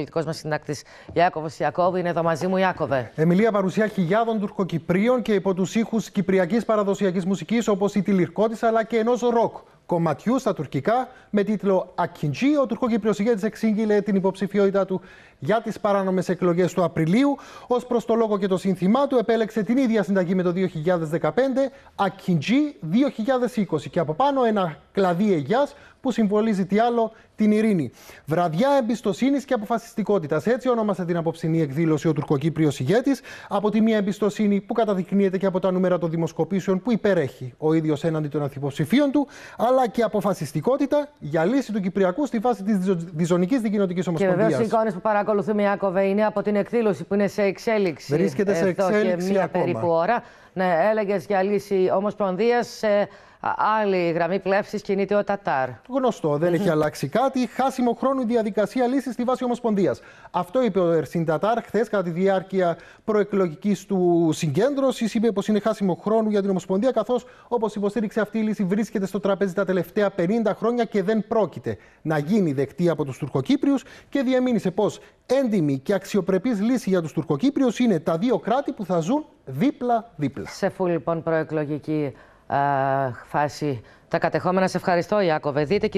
πολιτικός μας συντάκτης Ιάκοβο Ιακώβη είναι εδώ μαζί μου, Ιάκοβε. Εμιλία παρουσία χιλιάδων τουρκοκυπρίων και υπό τους ήχους κυπριακής παραδοσιακής μουσικής όπως η τηλυρκότης αλλά και ενός ροκ κομματιού στα τουρκικά με τίτλο Ακιντζή. Ο τουρκοκύπριο ηγέτης εξήγηλε την υποψηφιότητά του για τις παράνομες εκλογές του Απριλίου. Ως προς το λόγο και το σύνθημά του, επέλεξε την ίδια συνταγή με το 2015, Ακιντζή 2020. Και από πάνω ένα κλαδί αιγιάς που συμβολίζει τι άλλο την ειρήνη. Βραδιά εμπιστοσύνης και αποφασιστικότητας. Έτσι ονόμασε την απόψηνή εκδήλωση ο τουρκοκύπριος ηγέτης. Από τη μία εμπιστοσύνη που καταδεικνύεται και από τα νούμερα των δημοσκοπήσεων που υπερέχει ο ίδιος έναντι των ανθυποψηφίων του, αλλά και αποφασιστικότητα για λύση του Κυπριακού στη φάση της διζωνικής δικοινοτικής ομοσπονδία. Και βεβαίως οι εικόνες που παρακολουθούμε, Ιάκοβε, είναι από την εκδήλωση που είναι σε εξέλιξη. Βρίσκεται σε εξέλιξη μία ακόμα. περίπου ώρα. Ναι, έλεγες για λύση Ομοσπονδίας. Ε, άλλη γραμμή πλεύση κινείται ο Τατάρ. Γνωστό, δεν έχει αλλάξει κάτι. Χάσιμο χρόνο η διαδικασία λύσης στη βάση Ομοσπονδίας. Αυτό είπε ο Ερσίν Τατάρ χθες κατά τη διάρκεια προεκλογικής του συγκέντρωσης. Είπε πως είναι χάσιμο χρόνο για την Ομοσπονδία, καθώς όπως υποστήριξε αυτή η λύση βρίσκεται στο τραπέζι τα τελευταία 50 χρόνια και δεν πρόκειται να γίνει δεκτή από τους Τουρκοκύπριους και διαμήνυσε πως έντιμη και αξιοπρεπής λύση για τους Τουρκοκύπριους είναι τα δύο κράτη που θα ζουν δίπλα-δίπλα. Σε φου λοιπόν προεκλογική φάση. Τα κατεχόμενα σε ευχαριστώ, Ιάκωβε. Δείτε